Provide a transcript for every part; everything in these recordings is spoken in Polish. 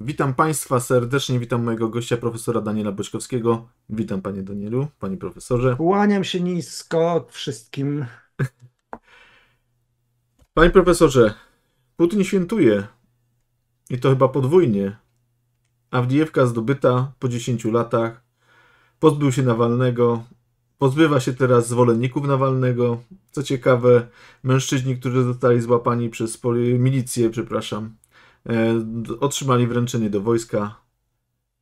Witam Państwa serdecznie, witam mojego gościa, profesora Daniela Boczkowskiego. Witam Panie Danielu, Panie Profesorze. Kłaniam się nisko wszystkim. Panie Profesorze, Putin świętuje i to chyba podwójnie. Awdijewka zdobyta po 10 latach, pozbył się Nawalnego, pozbywa się teraz zwolenników Nawalnego. Co ciekawe, mężczyźni, którzy zostali złapani przez milicję, przepraszam, E, otrzymali wręczenie do wojska,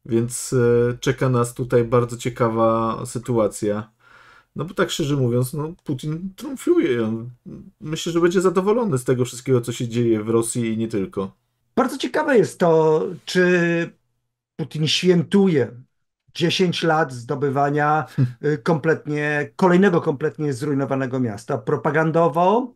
więc e, czeka nas tutaj bardzo ciekawa sytuacja. No bo tak szczerze mówiąc, no Putin trumfiuje. Myślę, że będzie zadowolony z tego wszystkiego, co się dzieje w Rosji i nie tylko. Bardzo ciekawe jest to, czy Putin świętuje 10 lat zdobywania e, kompletnie, kolejnego kompletnie zrujnowanego miasta. Propagandowo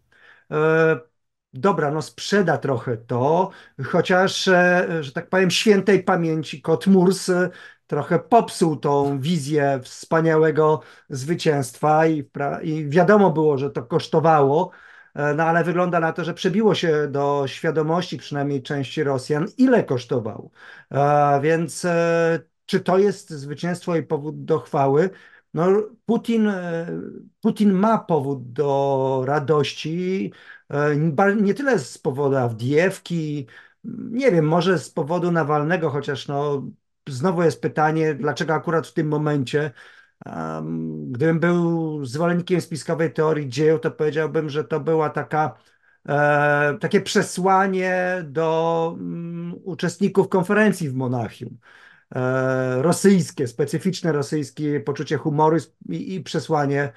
dobra, no sprzeda trochę to, chociaż, e, że tak powiem, świętej pamięci Kot Murs e, trochę popsuł tą wizję wspaniałego zwycięstwa i, i wiadomo było, że to kosztowało, e, no ale wygląda na to, że przebiło się do świadomości przynajmniej części Rosjan, ile kosztował. Więc czy to jest zwycięstwo i powód do chwały? No, Putin, Putin ma powód do radości, E, nie tyle z powodu Awdijewki, nie wiem, może z powodu Nawalnego, chociaż no, znowu jest pytanie, dlaczego akurat w tym momencie. Um, gdybym był zwolennikiem spiskowej teorii dzieł, to powiedziałbym, że to była taka E, takie przesłanie do m, mm, uczestników konferencji w Monachium. E, rosyjskie, specyficzne rosyjskie poczucie humoru i, i przesłanie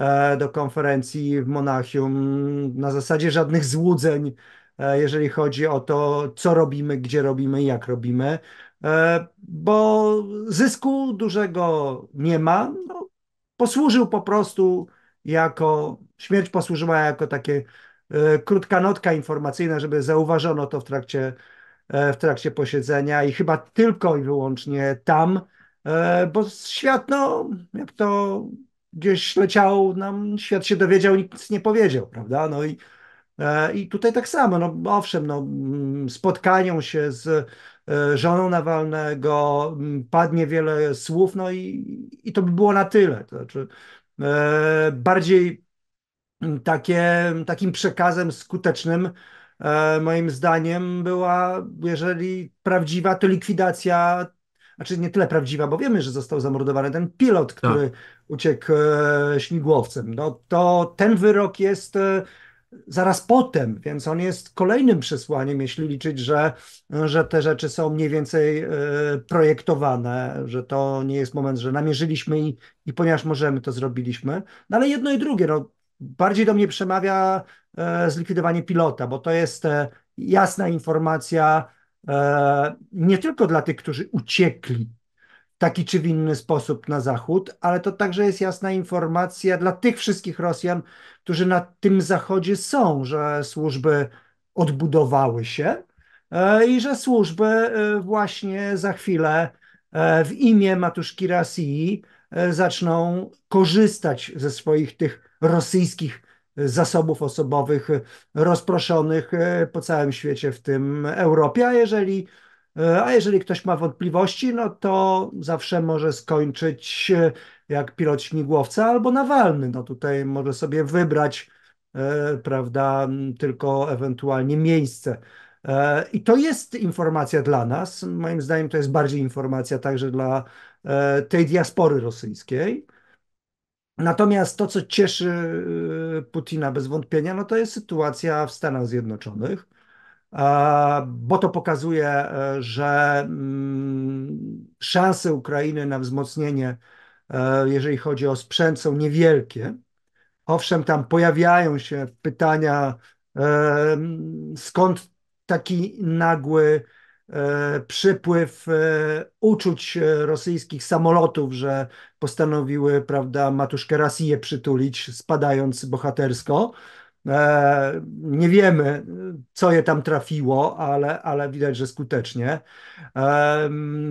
E, do konferencji w Monachium na zasadzie żadnych złudzeń, e, jeżeli chodzi o to, co robimy, gdzie robimy, jak robimy, e, bo zysku dużego nie ma. No, posłużył po prostu jako, śmierć posłużyła jako takie krótka notka informacyjna, żeby zauważono to w trakcie, w trakcie posiedzenia i chyba tylko i wyłącznie tam, bo świat, no, jak to gdzieś leciał nam, świat się dowiedział, nikt nic nie powiedział, prawda? No i, e, i tutaj tak samo, no owszem, no, mm, spotkanią się z e, żoną Nawalnego, mm, padnie wiele słów, no i, i to by było na tyle. To znaczy, e, bardziej mm, takie, takim przekazem skutecznym, moim zdaniem, była, jeżeli prawdziwa, to likwidacja znaczy nie tyle prawdziwa, bo wiemy, że został zamordowany ten pilot, tak. który tak. uciekł e, śmigłowcem. No to ten wyrok jest e, zaraz potem, więc on jest kolejnym przesłaniem, jeśli liczyć, że, że te rzeczy są mniej więcej e, projektowane, że to nie jest moment, że namierzyliśmy i, i ponieważ możemy, to zrobiliśmy. No ale jedno i drugie, no bardziej do mnie przemawia zlikwidowanie pilota, bo to jest jasna informacja, E, nie tylko dla tych, którzy uciekli w taki czy w inny sposób na zachód, ale to także jest jasna informacja dla tych wszystkich Rosjan, którzy na tym zachodzie są, że służby odbudowały się e, i że służby e, właśnie za chwilę w imię matuszki Rosji zaczną korzystać ze swoich tych rosyjskich zasobów osobowych rozproszonych e, po całym świecie, w tym Europie. A jeżeli, e, a jeżeli ktoś ma wątpliwości, no to zawsze może skończyć e, jak pilot śmigłowca albo nawalny. No tutaj może sobie wybrać, prawda, tylko ewentualnie miejsce. I to jest informacja dla nas. Moim zdaniem to jest bardziej informacja także dla tej diaspory rosyjskiej. Natomiast to, co cieszy y, Putina bez wątpienia, no to jest sytuacja w Stanach Zjednoczonych, bo to pokazuje, e, że mm, szanse Ukrainy na wzmocnienie, e, jeżeli chodzi o sprzęt, są niewielkie. Owszem, tam pojawiają się pytania, e, skąd taki nagły E, przypływ e, uczuć e, rosyjskich samolotów, że postanowiły, prawda, Matuszkę Rosję przytulić, spadając bohatersko. Nie wiemy, co je tam trafiło, ale, ale widać, że skutecznie.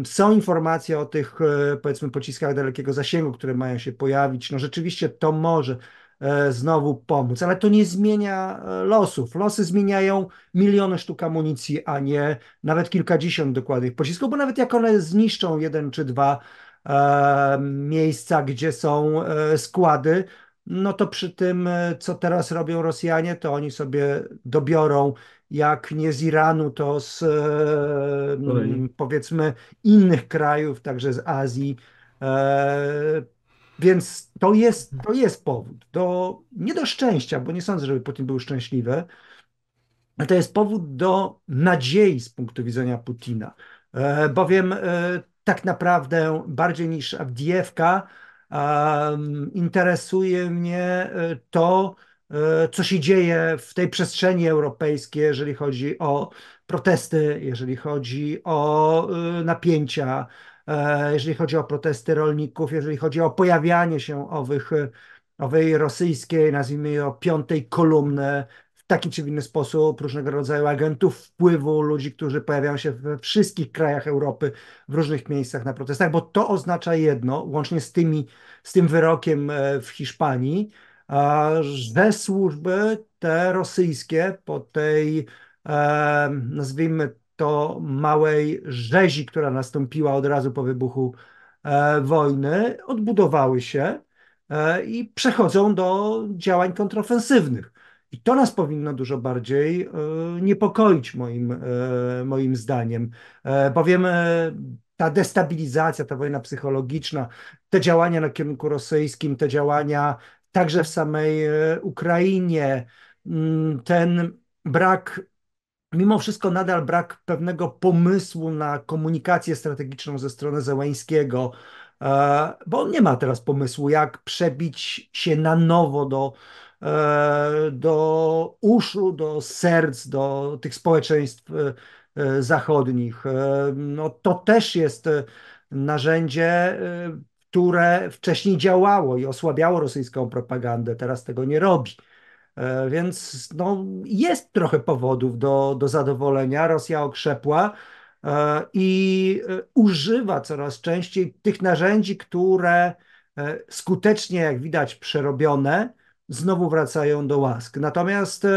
Są informacje o tych, powiedzmy, pociskach dalekiego zasięgu, które mają się pojawić. No rzeczywiście to może, E, znowu pomóc. Ale to nie zmienia e, losów. Losy zmieniają miliony sztuk amunicji, a nie nawet kilkadziesiąt dokładnych pocisków, bo nawet jak one zniszczą jeden czy dwa e, miejsca, gdzie są e, składy, no to przy tym, co teraz robią Rosjanie, to oni sobie dobiorą, jak nie z Iranu, to z e, powiedzmy innych krajów, także z Azji. E, więc to jest, to jest powód do, nie do szczęścia, bo nie sądzę, żeby Putin był szczęśliwy, ale to jest powód do nadziei z punktu widzenia Putina, e, bowiem e, tak naprawdę bardziej niż Avdiewka interesuje mnie e, to, co się dzieje w tej przestrzeni europejskiej, jeżeli chodzi o protesty, jeżeli chodzi o napięcia, E, jeżeli chodzi o protesty rolników, jeżeli chodzi o pojawianie się owych, e, owej rosyjskiej, nazwijmy ją piątej kolumny, w taki czy inny sposób różnego rodzaju agentów wpływu, ludzi, którzy pojawiają się we wszystkich krajach Europy, w różnych miejscach na protestach, bo to oznacza jedno, łącznie z, tymi, z tym wyrokiem e, w Hiszpanii, że służby te rosyjskie po tej, nazwijmy to małej rzezi, która nastąpiła od razu po wybuchu e, wojny, odbudowały się e, i przechodzą do działań kontrofensywnych. I to nas powinno dużo bardziej e, niepokoić, moim, moim zdaniem. Bowiem ta destabilizacja, ta wojna psychologiczna, te działania na kierunku rosyjskim, te działania także w samej Ukrainie, mm, ten brak mimo wszystko nadal brak pewnego pomysłu na komunikację strategiczną ze strony Zełańskiego, e, bo on nie ma teraz pomysłu, jak przebić się na nowo do, e, do uszu, do serc, do tych społeczeństw e, zachodnich. No, to też jest narzędzie, które wcześniej działało i osłabiało rosyjską propagandę, teraz tego nie robi. E, więc no, jest trochę powodów do, do zadowolenia. Rosja okrzepła e, i e, używa coraz częściej tych narzędzi, które skutecznie, jak widać, przerobione, znowu wracają do łask. Natomiast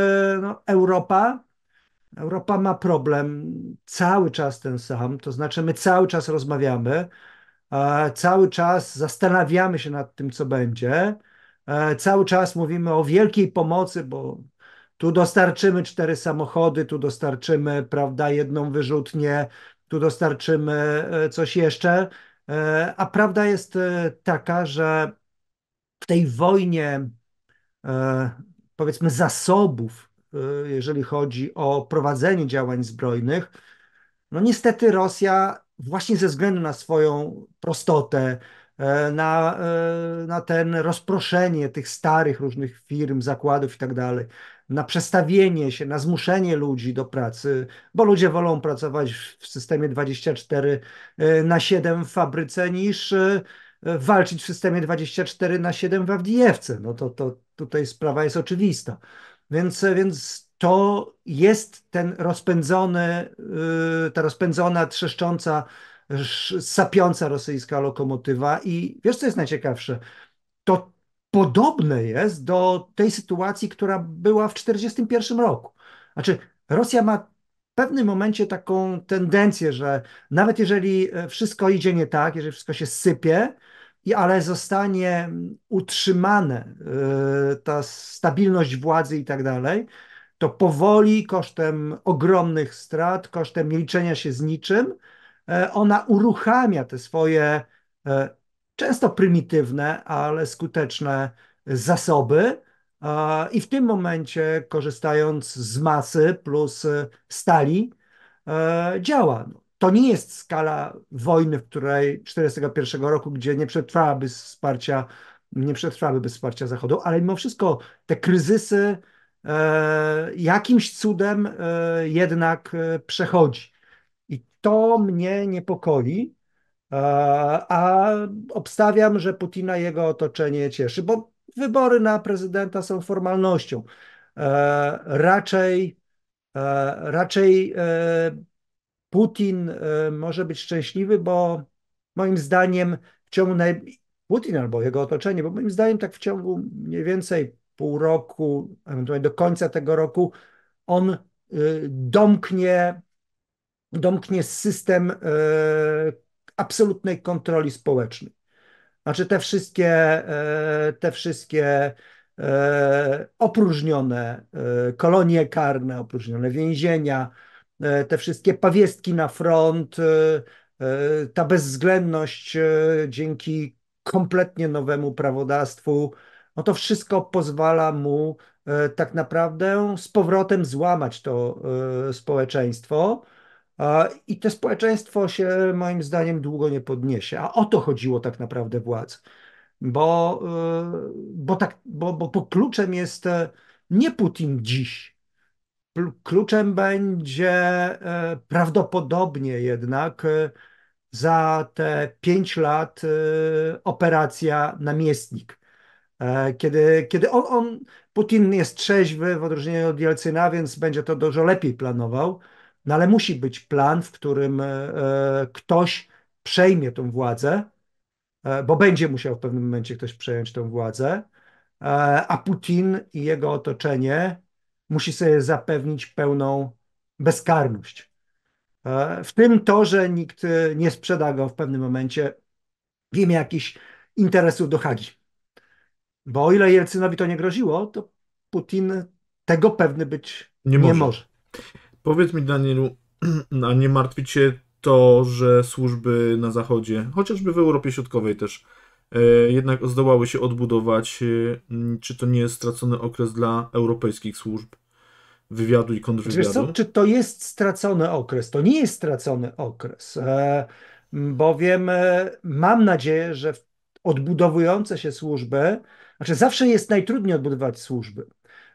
no, Europa, Europa ma problem cały czas ten sam, to znaczy my cały czas rozmawiamy, cały czas zastanawiamy się nad tym, co będzie. E, cały czas mówimy o wielkiej pomocy, bo tu dostarczymy cztery samochody, tu dostarczymy, prawda, jedną wyrzutnię, tu dostarczymy e, coś jeszcze. E, a prawda jest taka, że w tej wojnie, powiedzmy, zasobów, jeżeli chodzi o prowadzenie działań zbrojnych, no niestety Rosja właśnie ze względu na swoją prostotę, E, na, e, na ten rozproszenie tych starych różnych firm, zakładów i tak dalej, na przestawienie się, na zmuszenie ludzi do pracy, bo ludzie wolą pracować w systemie 24 e, na 7 w fabryce niż walczyć w systemie 24 na 7 w Awdijewce. No to, to tutaj sprawa jest oczywista. Więc, więc to jest ten rozpędzony, ta rozpędzona, trzeszcząca sapiąca rosyjska lokomotywa. I wiesz, co jest najciekawsze? To podobne jest do tej sytuacji, która była w 1941 roku. Znaczy, Rosja ma w pewnym momencie taką tendencję, że nawet jeżeli e, wszystko idzie nie tak, jeżeli wszystko się sypie, i ale zostanie utrzymane e, ta stabilność władzy i tak dalej, to powoli kosztem ogromnych strat, kosztem nie liczenia się z niczym, E, ona uruchamia te swoje e, często prymitywne, ale skuteczne zasoby. I w tym momencie, korzystając z masy plus e, stali, działa. To nie jest skala wojny, w której 1941 roku, gdzie nie przetrwałaby wsparcia, nie przetrwałaby bez wsparcia Zachodu, ale mimo wszystko te kryzysy jakimś cudem jednak przechodzi to mnie niepokoi, e, a obstawiam, że Putina jego otoczenie cieszy, bo wybory na prezydenta są formalnością. E, raczej, e, raczej Putin może być szczęśliwy, bo moim zdaniem w ciągu naj... Putin albo jego otoczenie, bo moim zdaniem tak w ciągu mniej więcej pół roku, ewentualnie do końca tego roku, on y, domknie domknie system e, absolutnej kontroli społecznej. Znaczy te wszystkie, e, te wszystkie e, opróżnione kolonie karne, opróżnione więzienia, te wszystkie pawiestki na front, ta bezwzględność dzięki kompletnie nowemu prawodawstwu, no to wszystko pozwala mu tak naprawdę z powrotem złamać to społeczeństwo i to społeczeństwo się moim zdaniem długo nie podniesie. A o to chodziło tak naprawdę władz. Bo, y, bo, tak, bo, bo kluczem jest e, nie Putin dziś. Kluczem będzie e, prawdopodobnie jednak e, za te pięć lat operacja namiestnik. Kiedy, kiedy on, on, Putin jest trzeźwy w odróżnieniu od Jelcyna, więc będzie to dużo lepiej planował no ale musi być plan, w którym e, e, ktoś przejmie tą władzę, e, bo będzie musiał w pewnym momencie ktoś przejąć tą władzę, a Putin i jego otoczenie musi sobie zapewnić pełną bezkarność. W tym to, że nikt nie sprzeda go w pewnym momencie w imię jakichś interesów do Hagi. Bo o ile Jelcynowi to nie groziło, to Putin tego pewny być nie, nie może. może. Powiedz mi, Danielu, a nie martwi cię to, że służby na zachodzie, chociażby w Europie Środkowej też, e, jednak zdołały się odbudować. E, czy to nie jest stracony okres dla europejskich służb wywiadu i kontrwywiadu? Co, czy to jest stracony okres? To nie jest stracony okres, e, bowiem mam nadzieję, że odbudowujące się służby, znaczy zawsze jest najtrudniej odbudować służby,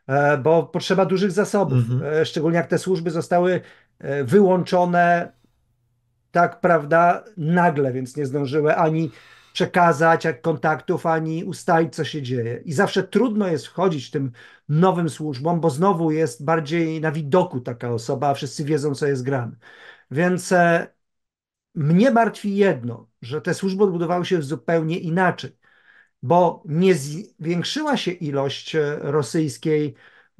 E, bo potrzeba dużych zasobów, mhm. E, szczególnie jak te służby zostały e, wyłączone, tak prawda, nagle, więc nie zdążyły ani przekazać kontaktów, ani ustalić, co się dzieje. I zawsze trudno jest wchodzić tym nowym służbom, bo znowu jest bardziej na widoku taka osoba, a wszyscy wiedzą, co jest grane. Więc mnie martwi jedno, że te służby odbudowały się zupełnie inaczej bo nie zwiększyła się ilość e, rosyjskiej,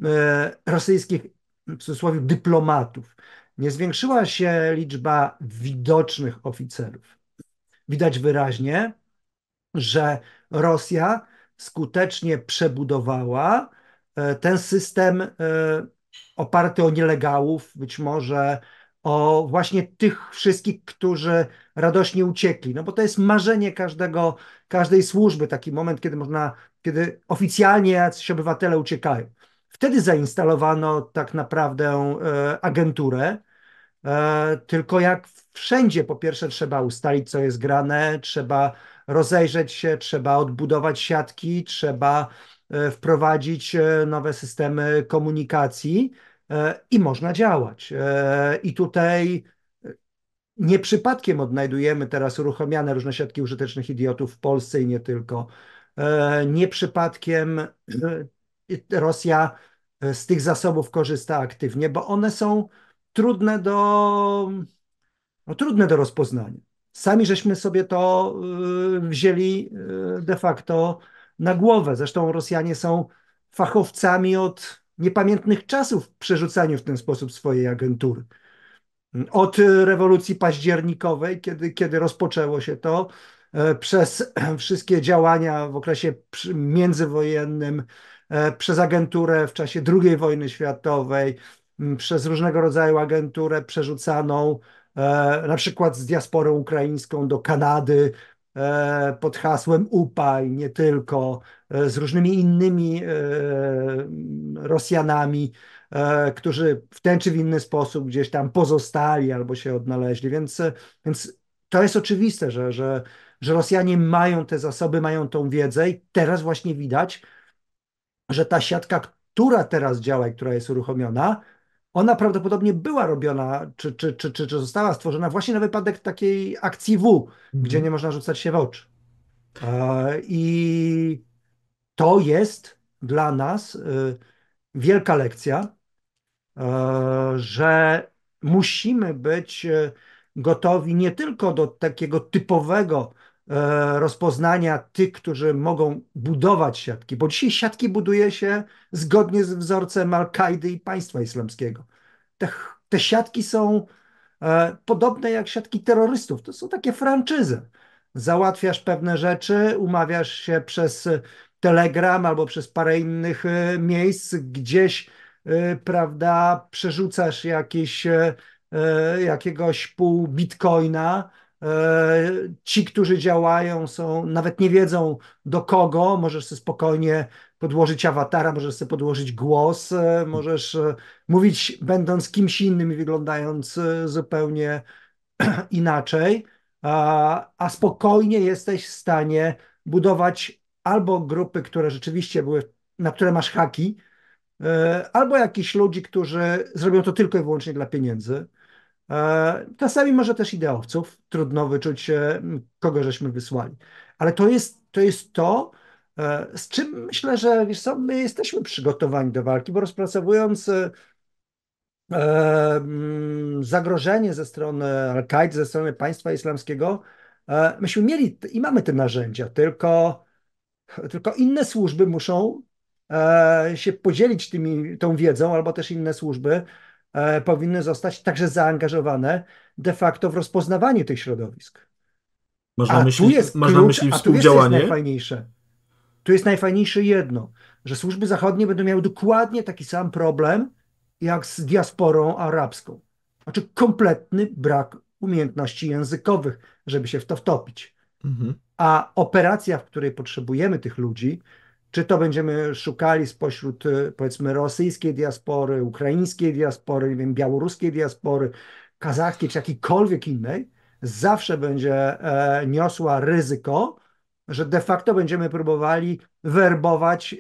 e, rosyjskich w cudzysłowie dyplomatów, nie zwiększyła się liczba widocznych oficerów. Widać wyraźnie, że Rosja skutecznie przebudowała e, ten system oparty o nielegałów, być może o właśnie tych wszystkich, którzy radośnie uciekli. No bo to jest marzenie każdego, każdej służby, taki moment, kiedy można, kiedy oficjalnie jacyś obywatele uciekają. Wtedy zainstalowano tak naprawdę e, agenturę, e, tylko jak wszędzie, po pierwsze trzeba ustalić, co jest grane, trzeba rozejrzeć się, trzeba odbudować siatki, trzeba e, wprowadzić e, nowe systemy komunikacji, E, i można działać. E, I tutaj e, nie przypadkiem odnajdujemy teraz uruchomiane różne siatki użytecznych idiotów w Polsce i nie tylko. Nie przypadkiem Rosja z tych zasobów korzysta aktywnie, bo one są trudne do, no, trudne do rozpoznania. Sami żeśmy sobie to wzięli de facto na głowę. Zresztą Rosjanie są fachowcami od niepamiętnych czasów w przerzucaniu w ten sposób swojej agentury. Od rewolucji październikowej, kiedy, kiedy rozpoczęło się to, e, przez wszystkie działania w okresie międzywojennym, e, przez agenturę w czasie II wojny światowej, przez różnego rodzaju agenturę przerzucaną e, na przykład z diasporą ukraińską do Kanady pod hasłem UPA i nie tylko, E, z różnymi innymi e, Rosjanami, e, którzy w ten czy w inny sposób gdzieś tam pozostali albo się odnaleźli. Więc, więc to jest oczywiste, że, że, że Rosjanie mają te zasoby, mają tą wiedzę i teraz właśnie widać, że ta siatka, która teraz działa i która jest uruchomiona, ona prawdopodobnie była robiona, czy, czy, czy, czy, czy została stworzona właśnie na wypadek takiej akcji W, gdzie mhm. nie można rzucać się w oczy. I to jest dla nas y, wielka lekcja, y, że musimy być y, gotowi nie tylko do takiego typowego rozpoznania tych, którzy mogą budować siatki, bo dzisiaj siatki buduje się zgodnie z wzorcem Al-Kaidy i państwa islamskiego. Te, te siatki są e, podobne jak siatki terrorystów. To są takie franczyzy. Załatwiasz pewne rzeczy, umawiasz się przez Telegram albo przez parę innych e, miejsc gdzieś, e, prawda, przerzucasz jakieś, e, jakiegoś pół bitcoina. Ci, którzy działają, są nawet nie wiedzą do kogo, możesz sobie spokojnie podłożyć awatara, możesz sobie podłożyć głos, możesz mówić będąc kimś innym i wyglądając zupełnie inaczej, a, a spokojnie jesteś w stanie budować albo grupy, które rzeczywiście były, na które masz haki, e, albo jakichś ludzi, którzy zrobią to tylko i wyłącznie dla pieniędzy. E, czasami może też ideowców, trudno wyczuć, e, kogo żeśmy wysłali. Ale to jest to, jest to z czym myślę, że wiesz co, my jesteśmy przygotowani do walki, bo rozpracowując mm, zagrożenie ze strony al kaid ze strony państwa islamskiego, myśmy mieli i mamy te narzędzia, tylko tylko inne służby muszą e, się podzielić tymi, tą wiedzą, albo też inne służby e, powinny zostać także zaangażowane de facto w rozpoznawanie tych środowisk. Można na myśli, jest klucz, myśli współdziałanie? Tu jest najfajniejsze. Tu jest najfajniejsze jedno, że służby zachodnie będą miały dokładnie taki sam problem jak z diasporą arabską. Znaczy kompletny brak umiejętności językowych, żeby się w to wtopić. Mhm. A operacja, w której potrzebujemy tych ludzi, czy to będziemy szukali spośród y, powiedzmy rosyjskiej diaspory, ukraińskiej diaspory, nie wiem, białoruskiej diaspory, kazachskiej czy jakiejkolwiek innej, zawsze będzie e, niosła ryzyko, że de facto będziemy próbowali werbować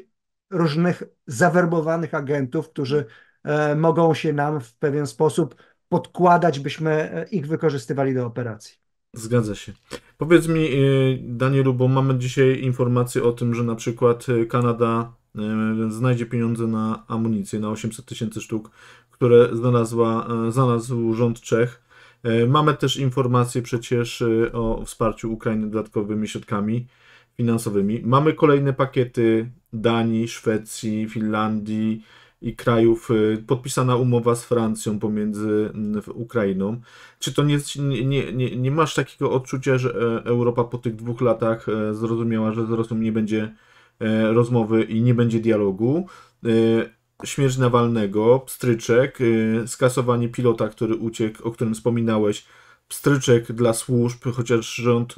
różnych zawerbowanych agentów, którzy e, mogą się nam w pewien sposób podkładać, byśmy e, ich wykorzystywali do operacji. Zgadza się. Powiedz mi, y, Danielu, bo mamy dzisiaj informacje o tym, że na przykład y, Kanada y, znajdzie pieniądze na amunicję, na 800 tysięcy sztuk, które znalazła, znalazł rząd Czech. Mamy też informacje przecież o wsparciu Ukrainy dodatkowymi środkami finansowymi. Mamy kolejne pakiety Danii, Szwecji, Finlandii, i krajów, y, podpisana umowa z Francją pomiędzy mm, Ukrainą. Czy to nie, nie, nie, nie masz takiego odczucia, że e, Europa po tych dwóch latach e, zrozumiała, że z Rosją nie będzie e, rozmowy i nie będzie dialogu? Śmierć Nawalnego, pstryczek, skasowanie pilota, który uciekł, o którym wspominałeś, pstryczek dla służb, chociaż rząd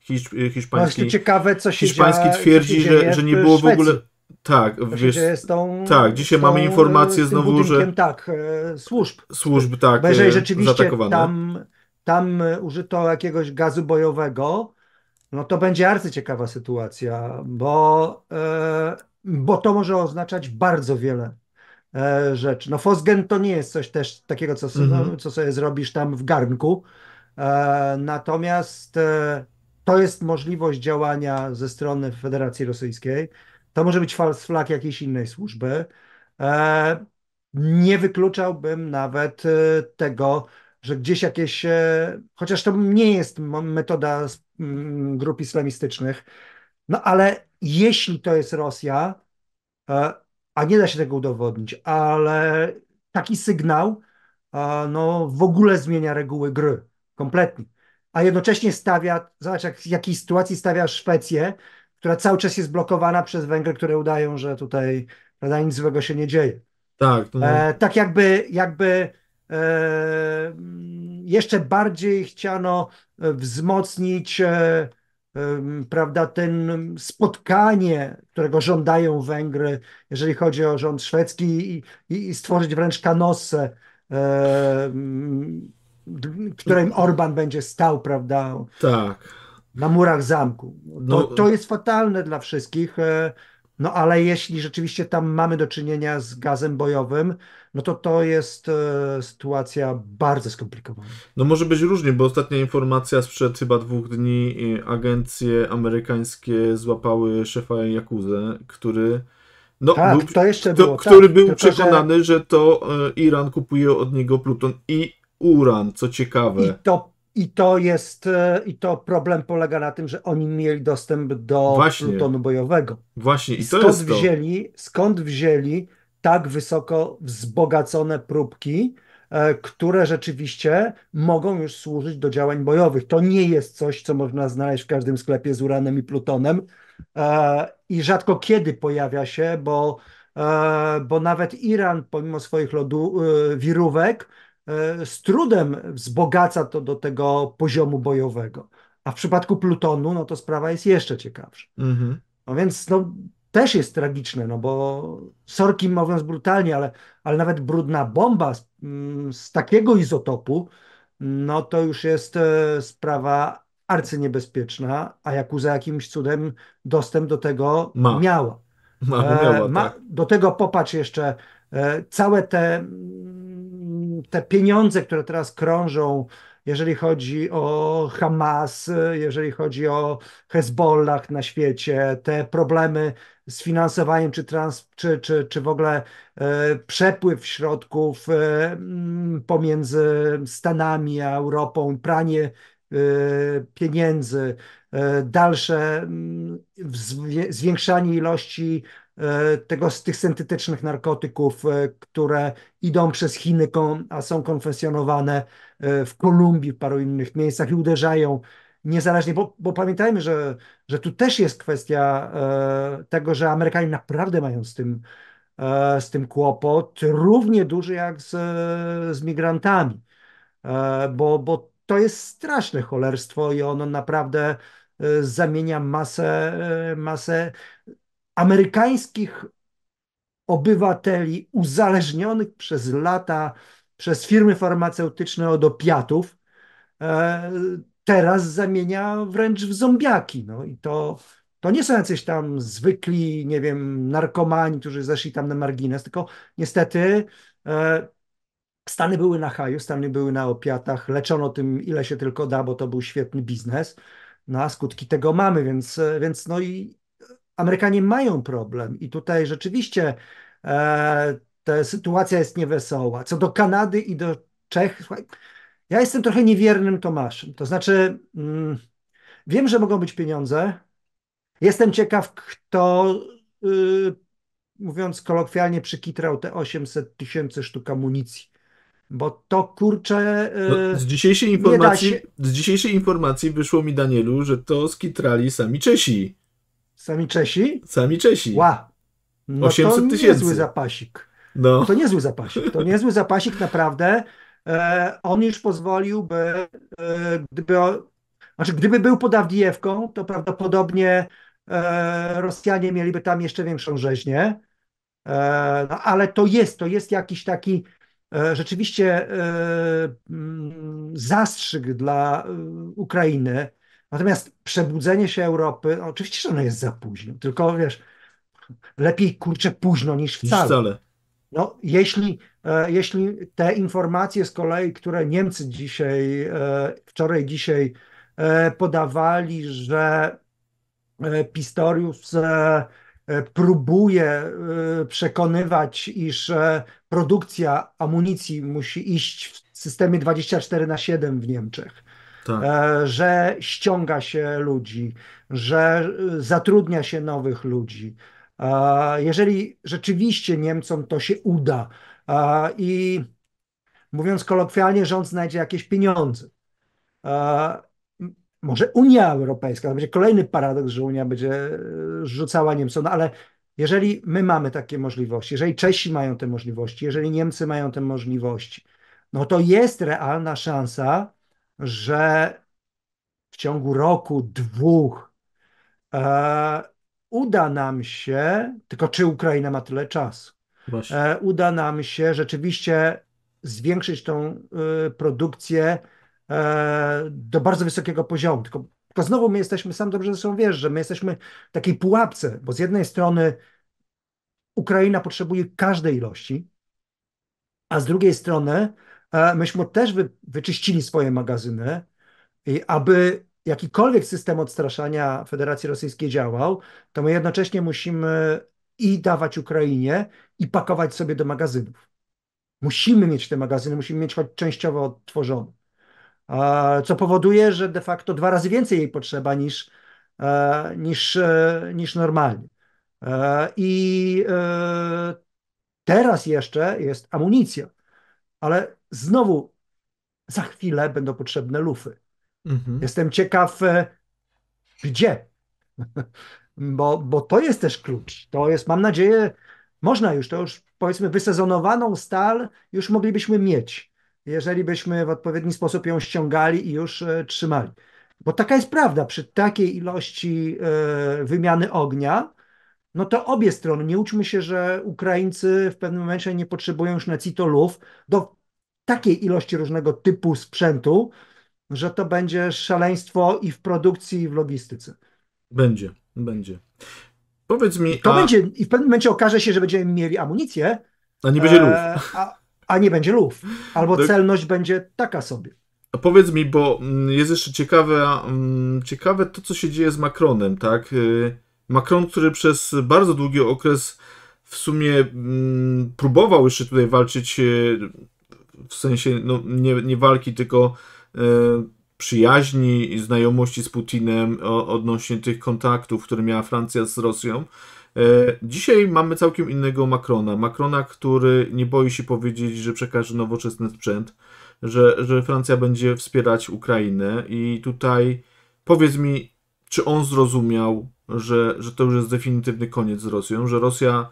hiszpański. Właśnie ciekawe, co się hiszpański dzieje, twierdzi, się że, że nie było w, w ogóle tak, wiesz, tą, tak dzisiaj tą, mamy informację znowu, że... Tak, e, służb. Służb, tak, Bo Jeżeli e, rzeczywiście tam, tam użyto jakiegoś gazu bojowego, no to będzie arcyciekawa sytuacja, bo, e, bo to może oznaczać bardzo wiele rzeczy. No Fosgen to nie jest coś też takiego, co, mm -hmm. co sobie zrobisz tam w garnku, natomiast to jest możliwość działania ze strony Federacji Rosyjskiej. To może być false flag jakiejś innej służby. E, nie wykluczałbym nawet e, tego, że gdzieś jakieś, e, chociaż to nie jest metoda mm, grup islamistycznych, no ale jeśli to jest Rosja, a nie da się tego udowodnić, ale taki sygnał no, w ogóle zmienia reguły gry kompletnie. A jednocześnie stawia, zobacz, jak, w jakiej sytuacji stawia Szwecję, która cały czas jest blokowana przez Węgry, które udają, że tutaj prawda, nic złego się nie dzieje. Tak, to... e, tak jakby, jakby e, jeszcze bardziej chciano e, wzmocnić e, e, prawda, ten spotkanie, którego żądają Węgry, jeżeli chodzi o rząd szwedzki i, i stworzyć wręcz kanosę, w e, którym Orban będzie stał, prawda? Tak na murach zamku. To, no, to jest fatalne dla wszystkich. E, no ale jeśli rzeczywiście tam mamy do czynienia z gazem bojowym, no to to jest e, sytuacja bardzo skomplikowana. No może być różnie, bo ostatnia informacja sprzed chyba dwóch dni e, agencje amerykańskie złapały szefa Jakuzę, który no, tak, był, to jeszcze było, który tak, był tylko, przekonany, że... że to e, Iran kupuje od niego pluton i uran, co ciekawe. I to i to jest, e, i to problem polega na tym, że oni mieli dostęp do Właśnie. plutonu bojowego. Właśnie, i to skąd to. Wzięli, skąd wzięli tak wysoko wzbogacone próbki, e, które rzeczywiście mogą już służyć do działań bojowych. To nie jest coś, co można znaleźć w każdym sklepie z uranem i plutonem e, i rzadko kiedy pojawia się, bo, bo nawet Iran, pomimo swoich lodu, wirówek, E, z trudem wzbogaca to do tego poziomu bojowego. A w przypadku Plutonu, no to sprawa jest jeszcze ciekawsza. Mhm. No więc no, też jest tragiczne, no bo sorki mówiąc brutalnie, ale, ale nawet brudna bomba z, mm, z takiego izotopu, no to już jest e, sprawa arcyniebezpieczna, a Jakuza jakimś cudem dostęp do tego Ma. miała. Ma, miała e, Ma, tak. do tego popatrz jeszcze całe te te pieniądze, które teraz krążą, jeżeli chodzi o Hamas, jeżeli chodzi o Hezbollah na świecie, te problemy z finansowaniem czy, trans, czy, czy, czy w ogóle e, przepływ środków e, pomiędzy Stanami a Europą, pranie e, pieniędzy, e, dalsze zwiększanie ilości E, tego, z tych syntetycznych narkotyków, e, które idą przez Chiny, a są konfesjonowane e, w Kolumbii, w paru innych miejscach i uderzają niezależnie, bo, bo pamiętajmy, że, że tu też jest kwestia tego, że Amerykanie naprawdę mają z tym, z tym kłopot, równie duży jak z, z migrantami, bo, bo to jest straszne cholerstwo i ono naprawdę zamienia masę, masę amerykańskich obywateli uzależnionych przez lata przez firmy farmaceutyczne od opiatów e, teraz zamienia wręcz w zombiaki. No i to, to nie są jacyś tam zwykli, nie wiem, narkomani, którzy zeszli tam na margines, tylko niestety e, Stany były na haju, Stany były na opiatach, leczono tym ile się tylko da, bo to był świetny biznes. No a skutki tego mamy, więc, więc no i Amerykanie mają problem i tutaj rzeczywiście e, ta sytuacja jest niewesoła. Co do Kanady i do Czech, słuchaj, ja jestem trochę niewiernym Tomaszem. To znaczy, mm, wiem, że mogą być pieniądze. Jestem ciekaw, kto, y, mówiąc kolokwialnie, przykitrał te 800 tysięcy sztuk amunicji bo to kurczę. Y, no, z, dzisiejszej informacji, się... z dzisiejszej informacji wyszło mi, Danielu, że to skitrali sami Czesi. Sami Czesi? Sami Czesi. Ła! No 800 tysięcy. To niezły zapasik. No. To niezły zapasik. To niezły zapasik naprawdę. E, on już pozwoliłby, e, gdyby, znaczy gdyby był pod Awdijewką, to prawdopodobnie e, Rosjanie mieliby tam jeszcze większą rzeźnię. E, no, ale to jest, to jest jakiś taki e, rzeczywiście e, mm, zastrzyk dla Ukrainy Natomiast przebudzenie się Europy, no, oczywiście, że ono jest za późno, tylko wiesz, lepiej kurczę późno niż wcale. wcale. No, jeśli, e, jeśli te informacje z kolei, które Niemcy dzisiaj, e, wczoraj, dzisiaj e, podawali, że Pistorius próbuje przekonywać, iż produkcja amunicji musi iść w systemie 24 na 7 w Niemczech, tak. E, że ściąga się ludzi, że y, zatrudnia się nowych ludzi. E, jeżeli rzeczywiście Niemcom to się uda e, i mówiąc kolokwialnie, rząd znajdzie jakieś pieniądze. Może Unia Europejska, to będzie kolejny paradoks, że Unia będzie y, rzucała Niemcom, no ale jeżeli my mamy takie możliwości, jeżeli Czesi mają te możliwości, jeżeli Niemcy mają te możliwości, no to jest realna szansa, że w ciągu roku, dwóch e, uda nam się, tylko czy Ukraina ma tyle czasu, e, uda nam się rzeczywiście zwiększyć tą e, produkcję e, do bardzo wysokiego poziomu. Tylko, tylko znowu my jesteśmy, sam dobrze sobą wiesz, że my jesteśmy w takiej pułapce, bo z jednej strony Ukraina potrzebuje każdej ilości, a z drugiej strony myśmy też wy, wyczyścili swoje magazyny, i aby jakikolwiek system odstraszania Federacji Rosyjskiej działał, to my jednocześnie musimy i dawać Ukrainie, i pakować sobie do magazynów. Musimy mieć te magazyny, musimy mieć choć częściowo odtworzone. Co powoduje, że de facto dwa razy więcej jej potrzeba niż, e, niż, e, niż normalnie. E, I teraz jeszcze jest amunicja, ale znowu za chwilę będą potrzebne lufy. Mhm. Jestem ciekaw, e, gdzie? Bo, bo to jest też klucz. To jest, mam nadzieję, można już, to już powiedzmy wysezonowaną stal już moglibyśmy mieć, jeżeli byśmy w odpowiedni sposób ją ściągali i już e, trzymali. Bo taka jest prawda, przy takiej ilości e, wymiany ognia, no to obie strony, nie uczmy się, że Ukraińcy w pewnym momencie nie potrzebują już na CITO luf, do takiej ilości różnego typu sprzętu, że to będzie szaleństwo i w produkcji, i w logistyce. Będzie, będzie. Powiedz mi. To a... będzie, i w pewnym momencie okaże się, że będziemy mieli amunicję. A nie będzie luf. E, a, a, nie będzie luf. Albo tak. celność będzie taka sobie. A powiedz mi, bo mm, jest jeszcze ciekawe, mm, ciekawe to, co się dzieje z Macronem, tak? Y, Macron, który przez bardzo długi okres w sumie mm, próbował jeszcze tutaj walczyć y, w sensie no, nie, nie walki, tylko e, przyjaźni i znajomości z Putinem o, odnośnie tych kontaktów, które miała Francja z Rosją. E, dzisiaj mamy całkiem innego Macrona. Macrona, który nie boi się powiedzieć, że przekaże nowoczesny sprzęt, że, że Francja będzie wspierać Ukrainę. I tutaj powiedz mi, czy on zrozumiał, że, że to już jest definitywny koniec z Rosją, że Rosja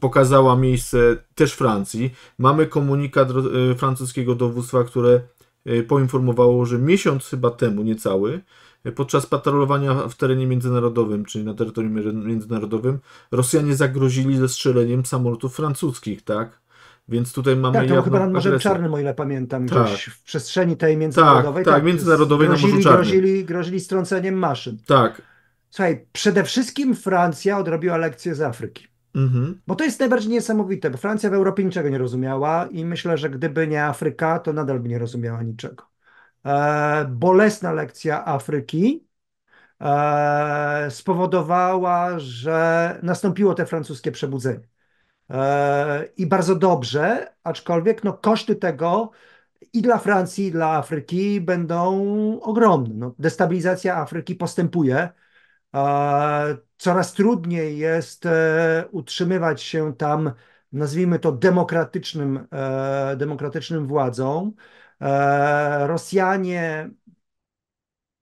pokazała miejsce też Francji. Mamy komunikat e, francuskiego dowództwa, które e, poinformowało, że miesiąc chyba temu, niecały, e, podczas patrolowania w terenie międzynarodowym, czyli na terytorium międzynarodowym, Rosjanie zagrozili zestrzeleniem samolotów francuskich, tak? Więc tutaj mamy. Tak, to chyba na Morzu Czarnym, o ile pamiętam, tak. gdzieś w przestrzeni tej tak, międzynarodowej. Tak, tak, tak międzynarodowej grozili, na Morzu Czarnym. Grozili, grozili strąceniem maszyn. Tak. Słuchaj, przede wszystkim Francja odrobiła lekcję z Afryki. Mhm. Bo to jest najbardziej niesamowite, bo Francja w Europie niczego nie rozumiała i myślę, że gdyby nie Afryka, to nadal by nie rozumiała niczego. E, bolesna lekcja Afryki e, spowodowała, że nastąpiło te francuskie przebudzenie. E, I bardzo dobrze, aczkolwiek no, koszty tego i dla Francji, i dla Afryki będą ogromne. No, destabilizacja Afryki postępuje coraz trudniej jest e, utrzymywać się tam, nazwijmy to demokratycznym, e, demokratycznym władzą. E, Rosjanie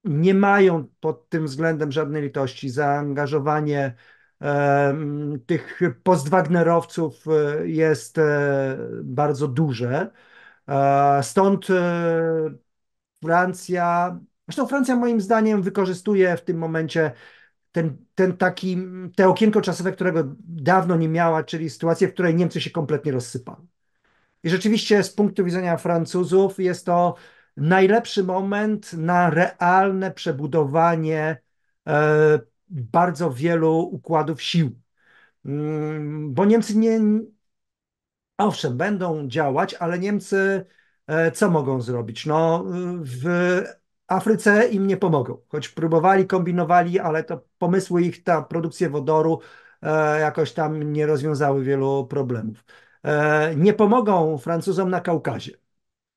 nie mają pod tym względem żadnej litości. Zaangażowanie tych postwagnerowców jest bardzo duże. Stąd Francja, zresztą Francja moim zdaniem wykorzystuje w tym momencie ten, ten taki, te okienko czasowe, którego dawno nie miała, czyli sytuację, w której Niemcy się kompletnie rozsypały. I rzeczywiście z punktu widzenia Francuzów jest to najlepszy moment na realne przebudowanie e, bardzo wielu układów sił. Mm, bo Niemcy nie. Owszem, będą działać, ale Niemcy e, co mogą zrobić? No, w Afryce im nie pomogą, choć próbowali, kombinowali, ale to pomysły ich, ta produkcja wodoru e, jakoś tam nie rozwiązały wielu problemów. E, nie pomogą Francuzom na Kaukazie.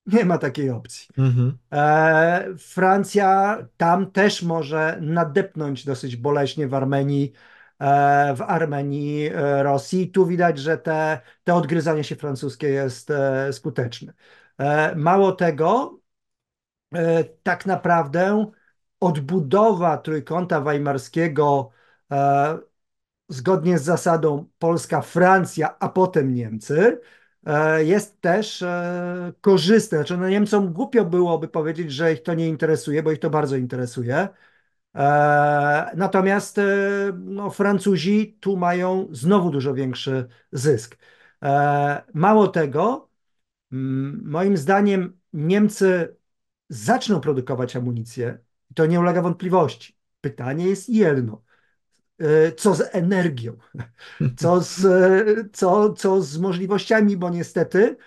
Nie ma takiej opcji. Mhm. E, Francja tam też może nadepnąć dosyć boleśnie w Armenii, e, w Armenii, e, Rosji. Tu widać, że te, te odgryzanie się francuskie jest e, skuteczne. Mało tego, E, tak naprawdę odbudowa trójkąta weimarskiego e, zgodnie z zasadą Polska, Francja, a potem Niemcy, e, jest też korzystna Znaczy, no Niemcom głupio byłoby powiedzieć, że ich to nie interesuje, bo ich to bardzo interesuje. Natomiast no, Francuzi tu mają znowu dużo większy zysk. Mało tego, moim zdaniem Niemcy zaczną produkować amunicję, to nie ulega wątpliwości. Pytanie jest jedno. E, co z energią? Co z, e, co, co z możliwościami? Bo niestety,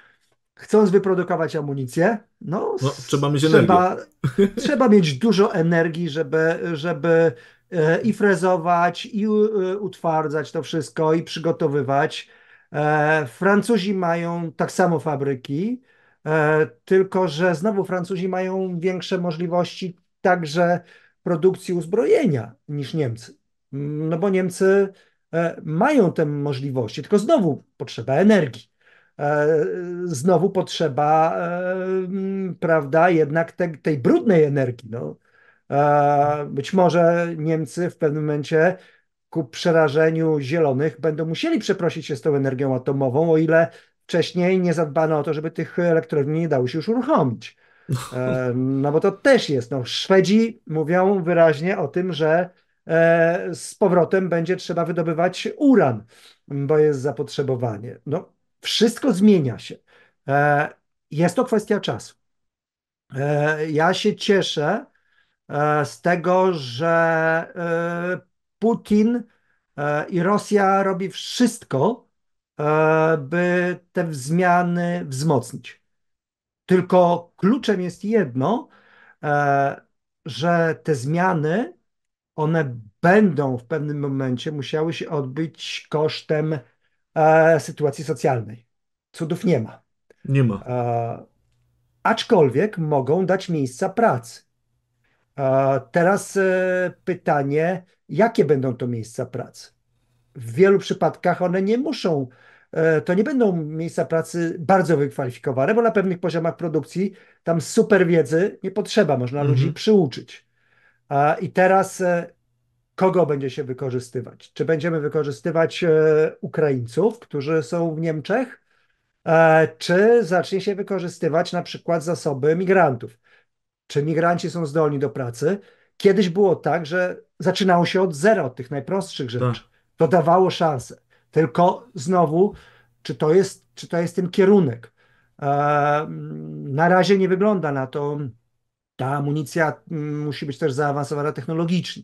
chcąc wyprodukować amunicję, no, no trzeba mieć trzeba, Trzeba mieć dużo energii, żeby, żeby e, i frezować, i utwardzać to wszystko, i przygotowywać. Francuzi mają tak samo fabryki, E, tylko, że znowu Francuzi mają większe możliwości także produkcji uzbrojenia niż Niemcy. No bo Niemcy e, mają te możliwości, tylko znowu potrzeba energii. E, znowu potrzeba, prawda, jednak te, tej brudnej energii. No. Być może Niemcy w pewnym momencie ku przerażeniu zielonych będą musieli przeprosić się z tą energią atomową, o ile wcześniej nie zadbano o to, żeby tych elektrowni nie dało się już uruchomić. E, no bo to też jest. No, Szwedzi mówią wyraźnie o tym, że e, z powrotem będzie trzeba wydobywać uran, bo jest zapotrzebowanie. No, wszystko zmienia się. E, jest to kwestia czasu. Ja się cieszę z tego, że Putin i Rosja robi wszystko, E, by te zmiany wzmocnić. Tylko kluczem jest jedno, e, że te zmiany, one będą w pewnym momencie musiały się odbyć kosztem e, sytuacji socjalnej. Cudów nie ma. Nie ma. Aczkolwiek mogą dać miejsca pracy. Teraz pytanie, jakie będą to miejsca pracy? W wielu przypadkach one nie muszą E, to nie będą miejsca pracy bardzo wykwalifikowane, bo na pewnych poziomach produkcji tam super wiedzy nie potrzeba, można mhm. ludzi przyuczyć. I teraz e, kogo będzie się wykorzystywać? Czy będziemy wykorzystywać e, Ukraińców, którzy są w Niemczech, czy zacznie się wykorzystywać na przykład zasoby migrantów? Czy migranci są zdolni do pracy? Kiedyś było tak, że zaczynało się od zera, od tych najprostszych rzeczy. Tak. To dawało szansę. Tylko znowu, czy to jest, czy to jest ten kierunek? E, na razie nie wygląda na to. Ta amunicja mm, musi być też zaawansowana technologicznie.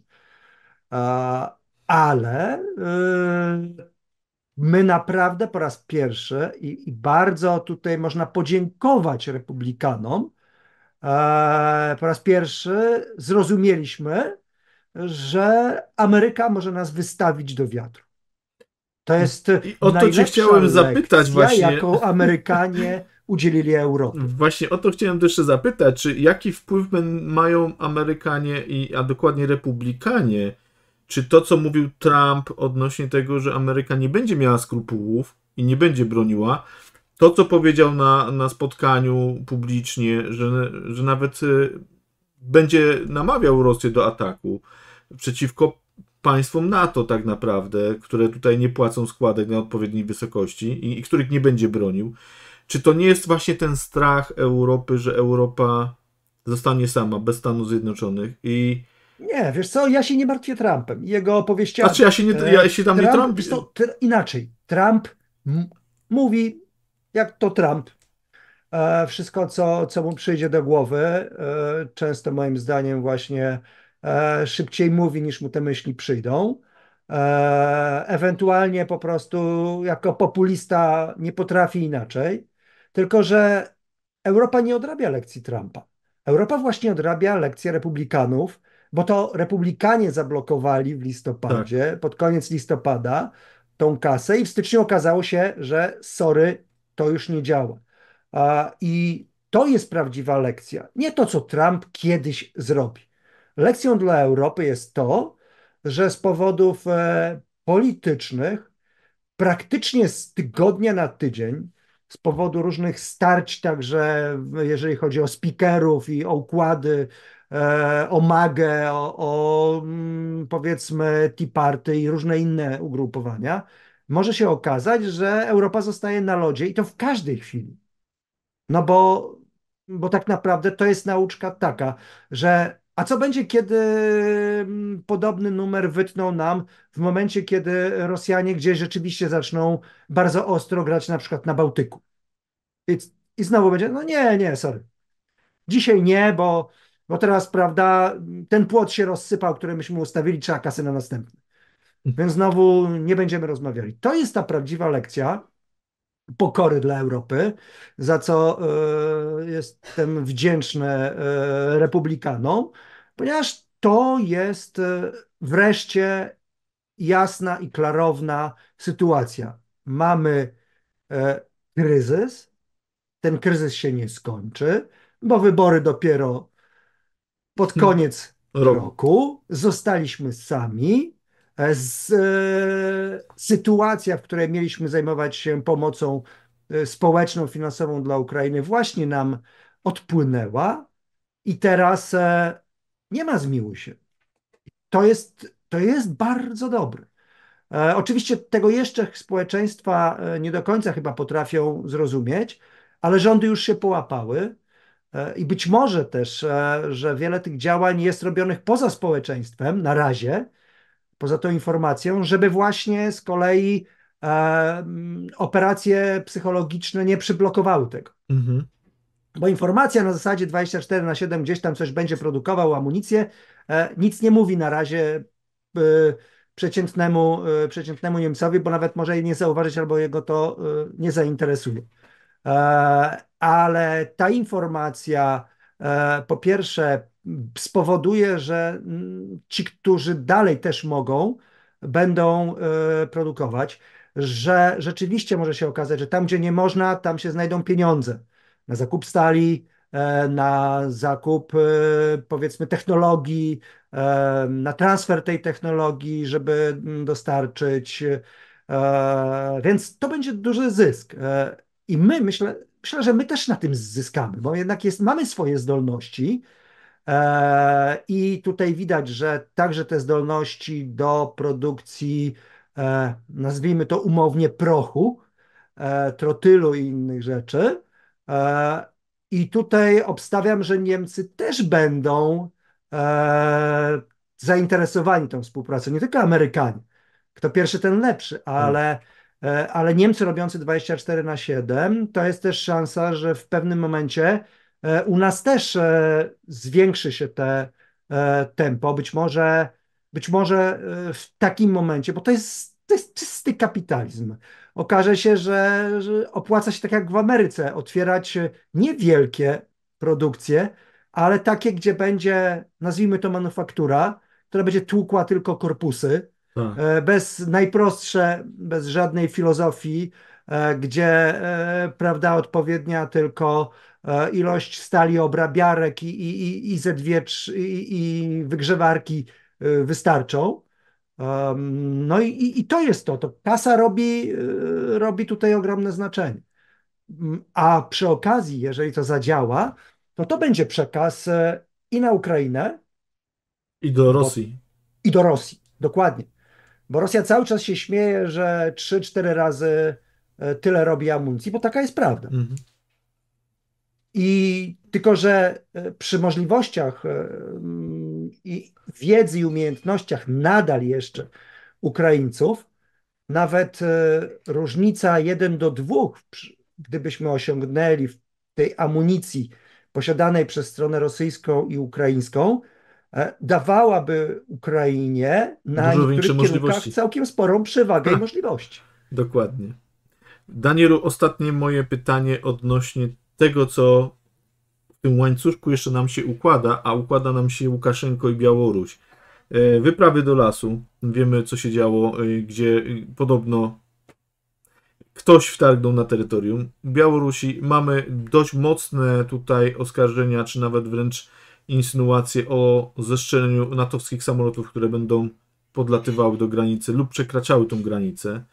E, ale e, my naprawdę po raz pierwszy i, i bardzo tutaj można podziękować republikanom, po raz pierwszy zrozumieliśmy, że Ameryka może nas wystawić do wiatru. To mm. jest. I o to cię chciałem zapytać właśnie. Jako Amerykanie udzielili Europy. Mm, właśnie o to chciałem jeszcze zapytać, czy jaki wpływ mają Amerykanie i a dokładnie Republikanie? Czy to, co mówił Trump odnośnie tego, że Ameryka nie będzie miała skrupułów i nie będzie broniła, to, co powiedział na, na spotkaniu publicznie, że, że nawet y, będzie namawiał Rosję do ataku przeciwko państwom NATO tak naprawdę, które tutaj nie płacą składek na odpowiedniej wysokości i, i których nie będzie bronił. Czy to nie jest właśnie ten strach Europy, że Europa zostanie sama, bez Stanów Zjednoczonych i nie, wiesz co, ja się nie martwię Trumpem i jego opowieściami. Znaczy ja się, nie, ja się tam Trump, nie Trump... tr inaczej, Trump mówi jak to Trump. E, wszystko, co, co mu przyjdzie do głowy, e, często moim zdaniem właśnie E, szybciej mówi niż mu te myśli przyjdą. E, ewentualnie po prostu jako populista nie potrafi inaczej. Tylko, że Europa nie odrabia lekcji Trumpa. Europa właśnie odrabia lekcję republikanów, bo to republikanie zablokowali w listopadzie, tak. pod koniec listopada, tą kasę i w styczniu okazało się, że sorry, to już nie działa. I to jest prawdziwa lekcja. Nie to, co Trump kiedyś zrobi. Lekcją dla Europy jest to, że z powodów e, politycznych praktycznie z tygodnia na tydzień, z powodu różnych starć, także jeżeli chodzi o speakerów i o układy, e, o magę, o, o mm, powiedzmy Tea Party i różne inne ugrupowania, może się okazać, że Europa zostaje na lodzie i to w każdej chwili. No bo, bo tak naprawdę to jest nauczka taka, że a co będzie, kiedy mm, podobny numer wytną nam w momencie, kiedy Rosjanie gdzieś rzeczywiście zaczną bardzo ostro grać na przykład na Bałtyku? I, i znowu będzie, no nie, nie, sorry. Dzisiaj nie, bo, bo teraz, prawda, ten płot się rozsypał, który myśmy ustawili, trzeba kasy na następny. Więc znowu nie będziemy rozmawiali. To jest ta prawdziwa lekcja, pokory dla Europy, za co y, jestem wdzięczny y, republikanom, ponieważ to jest e, wreszcie jasna i klarowna sytuacja. Mamy e, kryzys, ten kryzys się nie skończy, bo wybory dopiero pod hmm. koniec roku. roku. Zostaliśmy sami. E, z, sytuacja, w której mieliśmy zajmować się pomocą społeczną, finansową dla Ukrainy, właśnie nam odpłynęła. I teraz nie ma zmiłuj się. To jest, to jest bardzo dobre. E, oczywiście tego jeszcze społeczeństwa e, nie do końca chyba potrafią zrozumieć, ale rządy już się połapały. E, I być może też, że wiele tych działań jest robionych poza społeczeństwem na razie, poza tą informacją, żeby właśnie z kolei operacje psychologiczne nie przyblokowały tego. Mhm bo informacja na zasadzie 24 na 7 gdzieś tam coś będzie produkował amunicję, e, nic nie mówi na razie e, przeciętnemu, e, przeciętnemu Niemcowi, bo nawet może jej nie zauważyć albo jego to nie zainteresuje. Ale ta informacja po pierwsze spowoduje, że mm, ci, którzy dalej też mogą, będą produkować, że rzeczywiście może się okazać, że tam, gdzie nie można, tam się znajdą pieniądze na zakup stali, e, na zakup e, powiedzmy technologii, e, na transfer tej technologii, żeby mm, dostarczyć. Więc to będzie duży zysk. I my myślę, myślę, że my też na tym zyskamy, bo jednak jest, mamy swoje zdolności. I tutaj widać, że także te zdolności do produkcji, nazwijmy to umownie, prochu, trotylu i innych rzeczy, E, I tutaj obstawiam, że Niemcy też będą e, zainteresowani tą współpracą, nie tylko Amerykanie. Kto pierwszy, ten lepszy, tak. ale, e, ale Niemcy robiący 24 na 7 to jest też szansa, że w pewnym momencie u nas też zwiększy się te tempo. Być może, być może w takim momencie, bo to jest, to jest czysty kapitalizm okaże się, że, że opłaca się tak jak w Ameryce otwierać e, niewielkie produkcje, ale takie, gdzie będzie, nazwijmy to manufaktura, która będzie tłukła tylko korpusy, tak. E, bez najprostsze, bez żadnej filozofii, e, gdzie prawda odpowiednia tylko ilość stali obrabiarek i, i, i, i ze dwie i, i wygrzewarki wystarczą. No i, i to jest to. to kasa robi, e, robi tutaj ogromne znaczenie. A przy okazji, jeżeli to zadziała, to no to będzie przekaz e, i na Ukrainę, i do Rosji. I do Rosji, dokładnie. Bo Rosja cały czas się śmieje, że 3-4 razy e, tyle robi amunicji, bo taka jest prawda. Mhm. I tylko, że przy możliwościach i wiedzy i umiejętnościach nadal jeszcze Ukraińców, nawet e, różnica 1 do 2, gdybyśmy osiągnęli w tej amunicji posiadanej przez stronę rosyjską i ukraińską, e, dawałaby Ukrainie na Dużo niektórych kierunkach możliwości. całkiem sporą przewagę i możliwości. Dokładnie. Danielu, ostatnie moje pytanie odnośnie tego, co w tym łańcuszku jeszcze nam się układa, a układa nam się Łukaszenko i Białoruś. E, wyprawy do lasu. Wiemy, co się działo, e, gdzie e, podobno ktoś wtargnął na terytorium Białorusi. Mamy dość mocne tutaj oskarżenia, czy nawet wręcz insynuacje o zestrzeleniu natowskich samolotów, które będą podlatywały do granicy lub przekraczały tą granicę.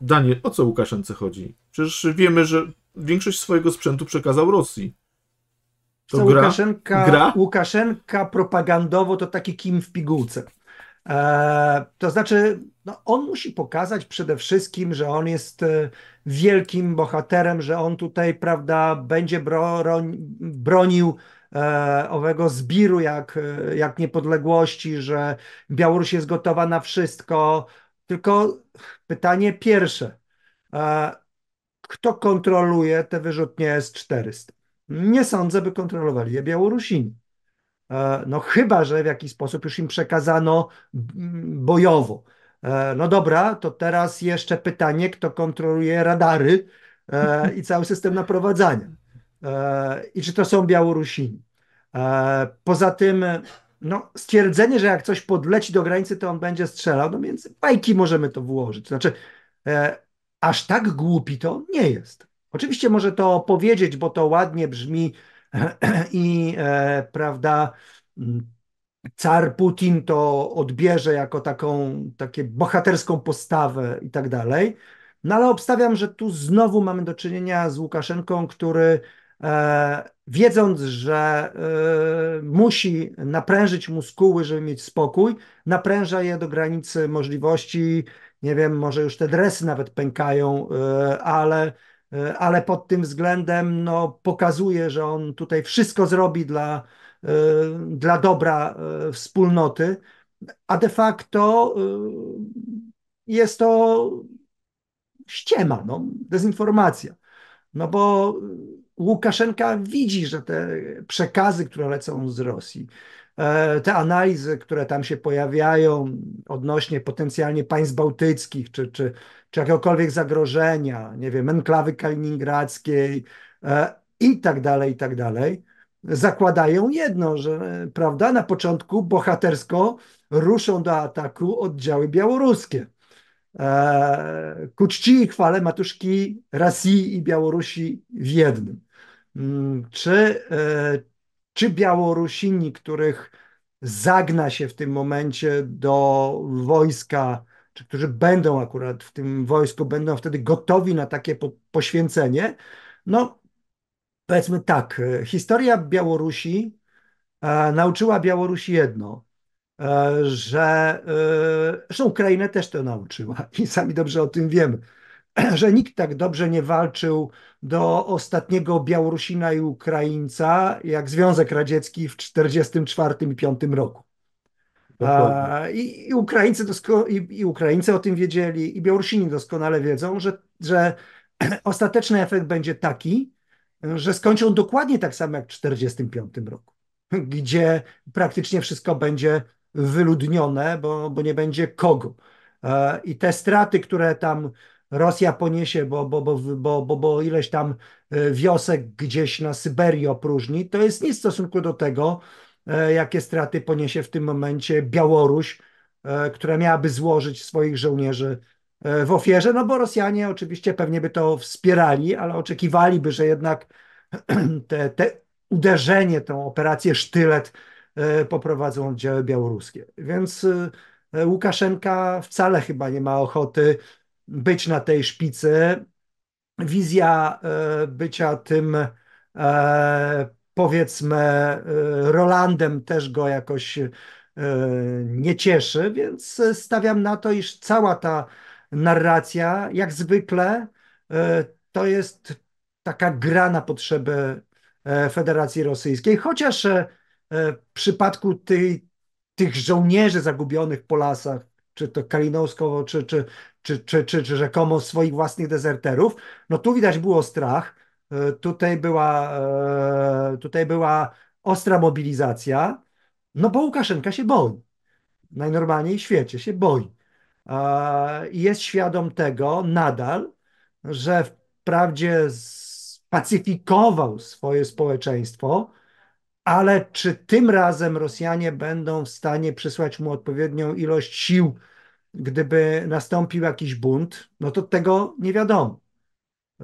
Daniel, o co Łukaszence chodzi? Przecież wiemy, że większość swojego sprzętu przekazał Rosji. To gra? Łukaszenka, gra? Łukaszenka propagandowo to taki kim w pigułce. E, to znaczy, no, on musi pokazać przede wszystkim, że on jest e, wielkim bohaterem, że on tutaj, prawda, będzie broń, bronił e, owego zbiru jak, e, jak niepodległości, że Białoruś jest gotowa na wszystko. Tylko pytanie pierwsze. E, kto kontroluje te wyrzutnie S-400? Nie sądzę, by kontrolowali je Białorusini. E, no chyba, że w jakiś sposób już im przekazano mm, bojowo. E, no dobra, to teraz jeszcze pytanie, kto kontroluje radary e, i cały system naprowadzania. I czy to są Białorusini? Poza tym no, stwierdzenie, że jak coś podleci do granicy, to on będzie strzelał, no między bajki możemy to włożyć. Znaczy, aż tak głupi to nie jest. Oczywiście może to powiedzieć, bo to ładnie brzmi i e, prawda, mm, car Putin to odbierze jako taką takie bohaterską postawę i tak dalej. No ale obstawiam, że tu znowu mamy do czynienia z Łukaszenką, który e, wiedząc, że e, musi naprężyć muskuły, żeby mieć spokój, napręża je do granicy możliwości. Nie wiem, może już te dresy nawet pękają, ale E, ale pod tym względem no, pokazuje, że on tutaj wszystko zrobi dla, e, dla dobra e, wspólnoty, a de facto jest to ściema, no, dezinformacja. No bo Łukaszenka widzi, że te przekazy, które lecą z Rosji, te analizy, które tam się pojawiają odnośnie potencjalnie państw bałtyckich czy, czy czy jakiegokolwiek zagrożenia, nie wiem, enklawy kaliningradzkiej e, i tak dalej, i tak dalej, zakładają jedno, że e, prawda, na początku bohatersko ruszą do ataku oddziały białoruskie. E, ku czci i chwale matuszki Rosji i Białorusi w jednym. Mm, czy, czy Białorusini, których zagna się w tym momencie do wojska czy którzy będą akurat w tym wojsku, będą wtedy gotowi na takie poświęcenie. No, powiedzmy tak, e, historia Białorusi e, nauczyła Białorusi jedno, e, że zresztą Ukrainę też to nauczyła i sami dobrze o tym wiemy, że nikt tak dobrze nie walczył do ostatniego Białorusina i Ukraińca jak Związek Radziecki w 1944 i 5 roku i, i, Ukraińcy dosko- i, i, Ukraińcy o tym wiedzieli, i Białorusini doskonale wiedzą, że, że ostateczny efekt będzie taki, że skończą dokładnie tak samo jak w 1945 roku, gdzie praktycznie wszystko będzie wyludnione, bo, bo nie będzie kogo. I te straty, które tam Rosja poniesie, bo, bo, bo, bo, bo, bo ileś tam e, wiosek gdzieś na Syberii opróżni, to jest nic w stosunku do tego, E, jakie straty poniesie w tym momencie Białoruś, e, która miałaby złożyć swoich żołnierzy e, w ofierze, no bo Rosjanie oczywiście pewnie by to wspierali, ale oczekiwaliby, że jednak te, te uderzenie, tą operację sztylet poprowadzą oddziały białoruskie. Więc Łukaszenka wcale chyba nie ma ochoty być na tej szpicy. Wizja bycia tym powiedzmy y, Rolandem też go jakoś y, nie cieszy, więc stawiam na to, iż cała ta narracja, jak zwykle, y, to jest taka gra na potrzeby Federacji Rosyjskiej, chociaż w przypadku tej, tych żołnierzy zagubionych po lasach, czy to kalinowskowo, czy, czy, czy, czy, czy, czy rzekomo swoich własnych dezerterów, no tu widać było strach, tutaj była, e, tutaj była ostra mobilizacja, no bo Łukaszenka się boi. Najnormalniej w świecie się boi. I jest świadom tego nadal, że wprawdzie spacyfikował swoje społeczeństwo, ale czy tym razem Rosjanie będą w stanie przysłać mu odpowiednią ilość sił, gdyby nastąpił jakiś bunt, no to tego nie wiadomo.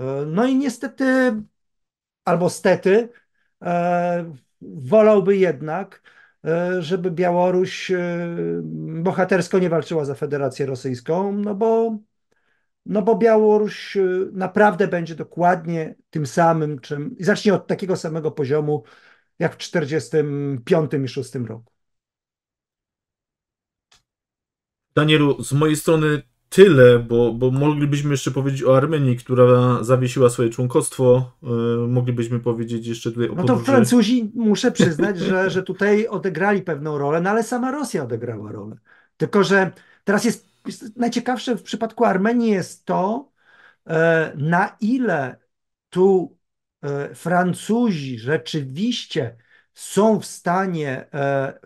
E, no i niestety, albo stety, e, wolałby jednak, e, żeby Białoruś bohatersko nie walczyła za Federację Rosyjską, no bo, no bo Białoruś naprawdę będzie dokładnie tym samym, czym i zacznie od takiego samego poziomu jak w 1945 i 6 roku. Danielu, z mojej strony tyle, bo, bo moglibyśmy jeszcze powiedzieć o Armenii, która zawiesiła swoje członkostwo. Yy, moglibyśmy powiedzieć jeszcze tutaj o No to Francuzi, muszę przyznać, że, że tutaj odegrali pewną rolę, no ale sama Rosja odegrała rolę. Tylko, że teraz jest, jest najciekawsze w przypadku Armenii jest to, yy, na ile tu yy, Francuzi rzeczywiście są w stanie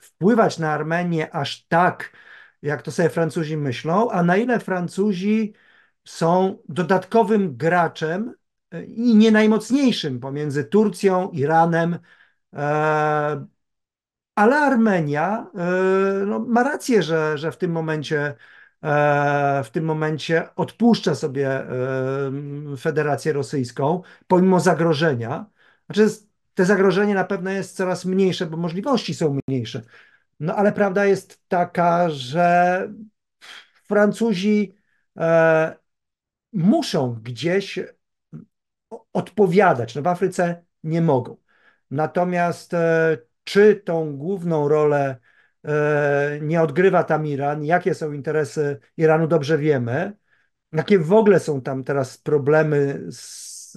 wpływać na Armenię aż tak, jak to sobie Francuzi myślą, a na ile Francuzi są dodatkowym graczem e, i nie najmocniejszym pomiędzy Turcją, Iranem, e, ale Armenia e, no, ma rację, że, że w tym momencie w tym momencie odpuszcza sobie Federację Rosyjską pomimo zagrożenia. Znaczy, te zagrożenie na pewno jest coraz mniejsze, bo możliwości są mniejsze, no ale prawda jest taka, że Francuzi e, muszą gdzieś odpowiadać. No w Afryce nie mogą. Natomiast e, czy tą główną rolę e, nie odgrywa tam Iran, jakie są interesy Iranu, dobrze wiemy. Jakie w ogóle są tam teraz problemy z,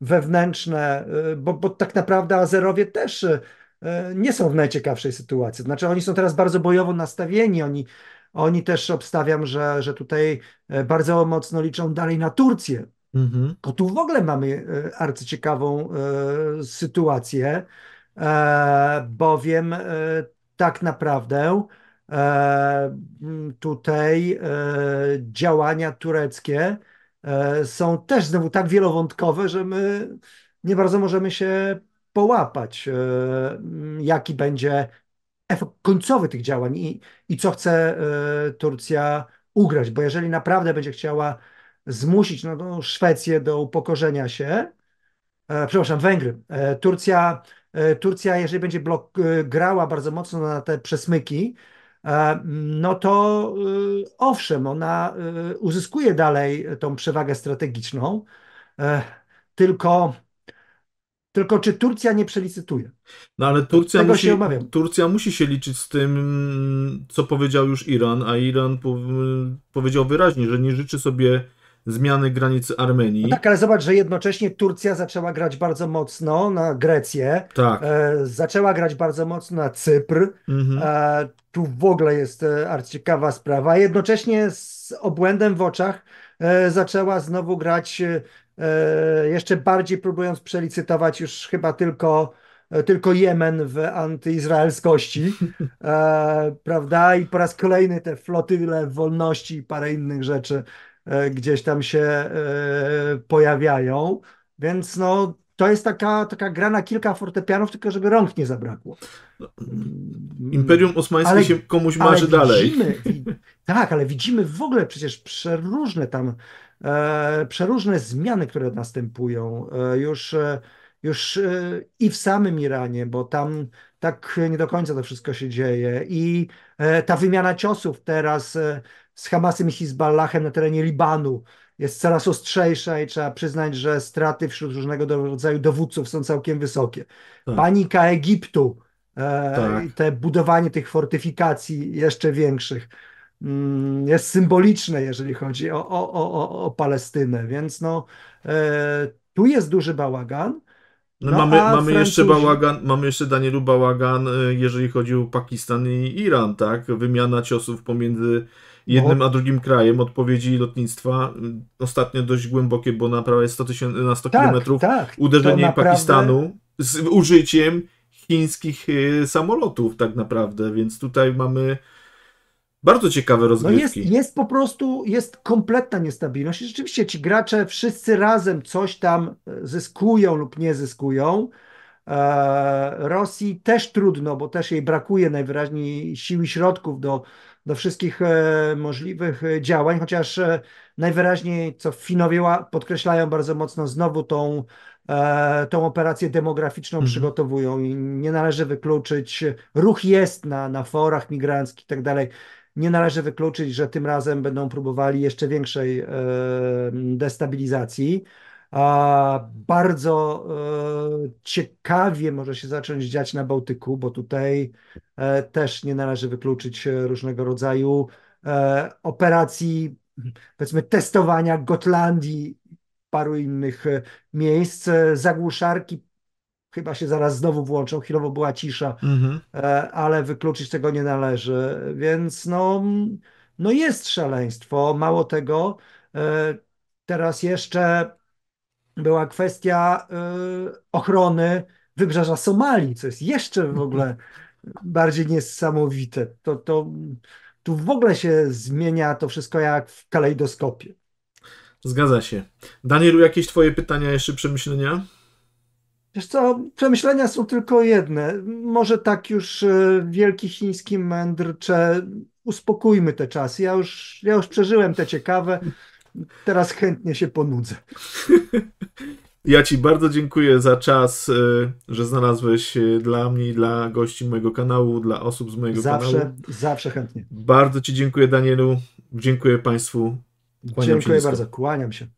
wewnętrzne, e, bo, bo tak naprawdę Azerowie też e, E, nie są w najciekawszej sytuacji. Znaczy, oni są teraz bardzo bojowo nastawieni, oni, oni też obstawiam, że, że tutaj e, bardzo mocno liczą dalej na Turcję. Mhm. Bo tu w ogóle mamy e, arcyciekawą sytuację, bowiem tak naprawdę tutaj działania tureckie są też znowu tak wielowątkowe, że my nie bardzo możemy się połapać, e, jaki będzie efekt końcowy tych działań i, i co chce e, Turcja ugrać, bo jeżeli naprawdę będzie chciała zmusić no, no Szwecję do upokorzenia się, e, przepraszam, Węgry, Turcja, Turcja, jeżeli będzie blok, grała bardzo mocno na te przesmyki, no to owszem, ona uzyskuje dalej tą przewagę strategiczną, tylko tylko czy Turcja nie przelicytuje? No ale Turcja Tego musi, Turcja musi się liczyć z tym, co powiedział już Iran, a Iran po, powiedział wyraźnie, że nie życzy sobie zmiany granicy Armenii. No tak, ale zobacz, że jednocześnie Turcja zaczęła grać bardzo mocno na Grecję, tak. E, zaczęła grać bardzo mocno na Cypr. Mhm. E, tu w ogóle jest e, arciekawa sprawa. Jednocześnie z obłędem w oczach e, zaczęła znowu grać e, E, jeszcze bardziej próbując przelicytować już chyba tylko, e, tylko Jemen w antyizraelskości, e, prawda? I po raz kolejny te flotyle wolności i parę innych rzeczy gdzieś tam się pojawiają, więc no to jest taka, taka gra na kilka fortepianów, tylko żeby rąk nie zabrakło. Mm. Imperium Osmańskie ale, się komuś marzy ale widzimy, dalej. tak, ale widzimy w ogóle przecież przeróżne tam E, przeróżne zmiany, które następują e, już, e, już i w samym Iranie, bo tam tak nie do końca to wszystko się dzieje, i ta wymiana ciosów teraz z Hamasem i Hezbollahem na terenie Libanu jest coraz ostrzejsza i trzeba przyznać, że straty wśród różnego rodzaju dowódców są całkiem wysokie. Tak. Panika Egiptu, tak. te budowanie tych fortyfikacji jeszcze większych. Mm, jest symboliczne, jeżeli chodzi o, o, o, o Palestynę, więc no, e, tu jest duży bałagan. No, no mamy, mamy jeszcze bałagan, mamy jeszcze Danielu bałagan, e, jeżeli chodzi o Pakistan i Iran, tak? Wymiana ciosów pomiędzy jednym no. a drugim krajem, odpowiedzi lotnictwa, mm, ostatnio dość głębokie, bo na prawie 100 tysięcy, na 100 tak, kilometrów tak, uderzenie naprawdę... Pakistanu z użyciem chińskich e, samolotów tak naprawdę, więc tutaj mamy bardzo ciekawe no rozgrywki. No jest, jest po prostu, jest kompletna niestabilność. I rzeczywiście ci gracze wszyscy razem coś tam e, zyskują lub nie zyskują. E, Rosji też trudno, bo też jej brakuje najwyraźniej sił i środków do, do wszystkich e, możliwych działań, chociaż najwyraźniej, co Finowie podkreślają bardzo mocno, znowu tą, tą operację demograficzną mhm. przygotowują i nie należy wykluczyć. Ruch jest na, na forach migranckich i tak dalej, nie należy wykluczyć, że tym razem będą próbowali jeszcze większej e, destabilizacji. A bardzo e, ciekawie może się zacząć dziać na Bałtyku, bo tutaj e, też nie należy wykluczyć różnego rodzaju operacji, powiedzmy, testowania Gotlandii, paru innych miejsc, zagłuszarki chyba się zaraz znowu włączą, chwilowo była cisza, mhm. E, ale wykluczyć tego nie należy, więc no, no jest szaleństwo, mało tego, e, teraz jeszcze była kwestia e, ochrony wybrzeża Somalii, co jest jeszcze w ogóle bardziej niesamowite, to, to tu w ogóle się zmienia to wszystko jak w kalejdoskopie. Zgadza się. Danielu, jakieś Twoje pytania, jeszcze przemyślenia? Wiesz co, przemyślenia są tylko jedne. Może tak już e, wielki chiński mędrcze, uspokójmy te czasy. Ja już, ja już przeżyłem te ciekawe, teraz chętnie się ponudzę. Ja Ci bardzo dziękuję za czas, e, że znalazłeś e, dla mnie i dla gości mojego kanału, dla osób z mojego zawsze, kanału. Zawsze, zawsze chętnie. Bardzo Ci dziękuję, Danielu. Dziękuję Państwu. Kłaniam dziękuję bardzo, kłaniam się.